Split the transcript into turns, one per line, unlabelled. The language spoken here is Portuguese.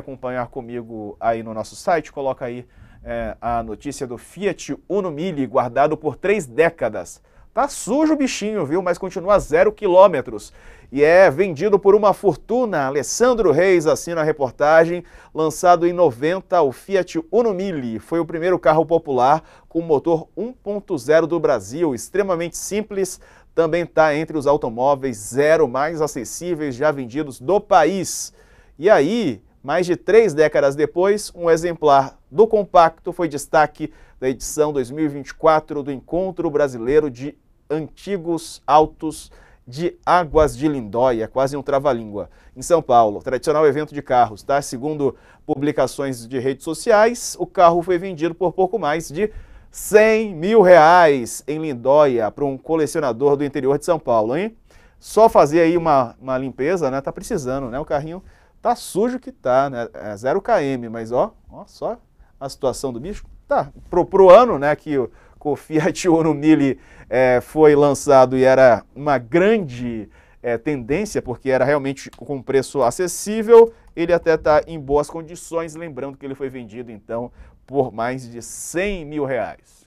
acompanhar comigo aí no nosso site, coloca aí é, a notícia do Fiat Uno Mille guardado por três décadas. Tá sujo o bichinho, viu? Mas continua a zero quilômetros. E é vendido por uma fortuna. Alessandro Reis assina a reportagem. Lançado em 90, o Fiat Uno Mille foi o primeiro carro popular com motor 1.0 do Brasil. Extremamente simples, também está entre os automóveis zero mais acessíveis já vendidos do país. E aí, mais de três décadas depois, um exemplar do compacto foi destaque da edição 2024 do Encontro Brasileiro de Antigos Autos de Águas de Lindóia, quase um trava-língua, em São Paulo. Tradicional evento de carros, tá? Segundo publicações de redes sociais, o carro foi vendido por pouco mais de 100 mil reais em Lindóia para um colecionador do interior de São Paulo, hein? Só fazer aí uma, uma limpeza, né? Tá precisando, né? O carrinho Tá sujo que tá, né? É 0 km, mas ó, ó só a situação do bicho. Tá, pro, pro ano, né, que o Fiat Uno Mille é, foi lançado e era uma grande é, tendência, porque era realmente com preço acessível, ele até está em boas condições, lembrando que ele foi vendido, então, por mais de 100 mil reais.